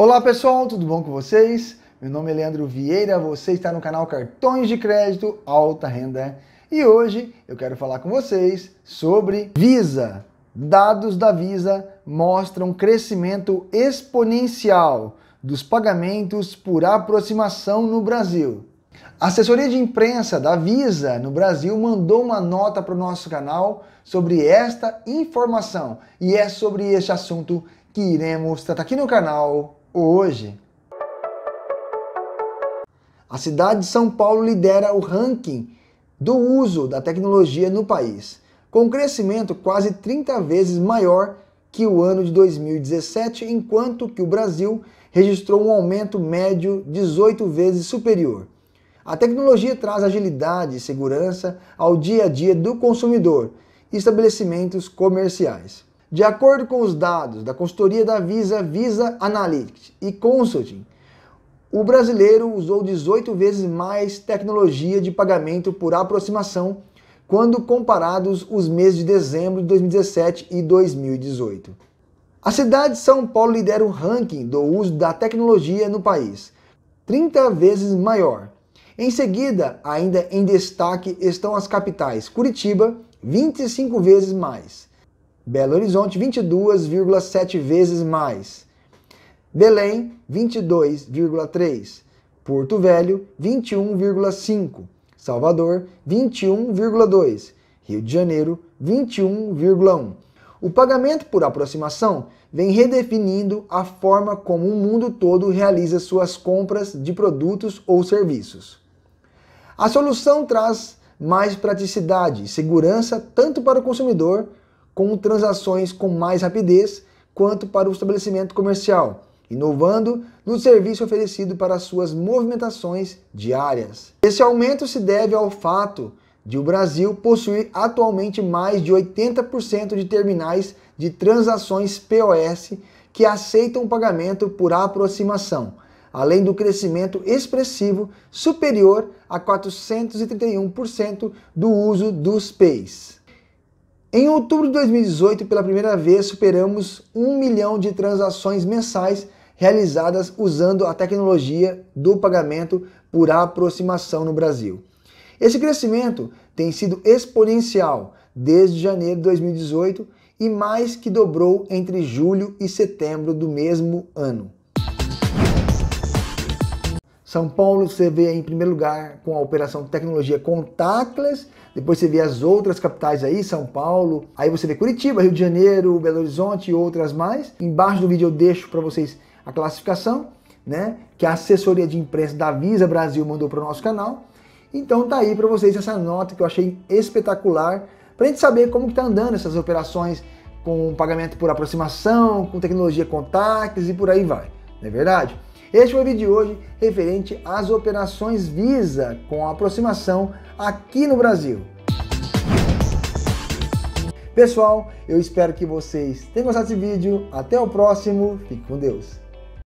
Olá pessoal, tudo bom com vocês? Meu nome é Leandro Vieira, você está no canal Cartões de Crédito Alta Renda e hoje eu quero falar com vocês sobre Visa. Dados da Visa mostram crescimento exponencial dos pagamentos por aproximação no Brasil. A assessoria de imprensa da Visa no Brasil mandou uma nota para o nosso canal sobre esta informação e é sobre este assunto que iremos tratar aqui no canal hoje. A cidade de São Paulo lidera o ranking do uso da tecnologia no país, com um crescimento quase 30 vezes maior que o ano de 2017, enquanto que o Brasil registrou um aumento médio 18 vezes superior. A tecnologia traz agilidade e segurança ao dia a dia do consumidor e estabelecimentos comerciais. De acordo com os dados da consultoria da Visa, Visa Analytics e Consulting, o brasileiro usou 18 vezes mais tecnologia de pagamento por aproximação quando comparados os meses de dezembro de 2017 e 2018. A cidade de São Paulo lidera o ranking do uso da tecnologia no país, 30 vezes maior. Em seguida, ainda em destaque estão as capitais Curitiba, 25 vezes mais. Belo Horizonte, 22,7 vezes mais. Belém, 22,3. Porto Velho, 21,5. Salvador, 21,2. Rio de Janeiro, 21,1. O pagamento por aproximação vem redefinindo a forma como o mundo todo realiza suas compras de produtos ou serviços. A solução traz mais praticidade e segurança tanto para o consumidor com transações com mais rapidez quanto para o estabelecimento comercial, inovando no serviço oferecido para suas movimentações diárias. Esse aumento se deve ao fato de o Brasil possuir atualmente mais de 80% de terminais de transações POS que aceitam pagamento por aproximação, além do crescimento expressivo superior a 431% do uso dos PEIs. Em outubro de 2018, pela primeira vez, superamos 1 milhão de transações mensais realizadas usando a tecnologia do pagamento por aproximação no Brasil. Esse crescimento tem sido exponencial desde janeiro de 2018 e mais que dobrou entre julho e setembro do mesmo ano. São Paulo você vê em primeiro lugar com a operação tecnologia contactless, depois você vê as outras capitais aí, São Paulo, aí você vê Curitiba, Rio de Janeiro, Belo Horizonte e outras mais. Embaixo do vídeo eu deixo para vocês a classificação, né, que a assessoria de imprensa da Visa Brasil mandou para o nosso canal. Então tá aí para vocês essa nota que eu achei espetacular, para a gente saber como que tá andando essas operações com pagamento por aproximação, com tecnologia contactless e por aí vai. Não é verdade? Este foi o vídeo de hoje referente às operações Visa com aproximação aqui no Brasil. Pessoal, eu espero que vocês tenham gostado desse vídeo. Até o próximo. Fique com Deus.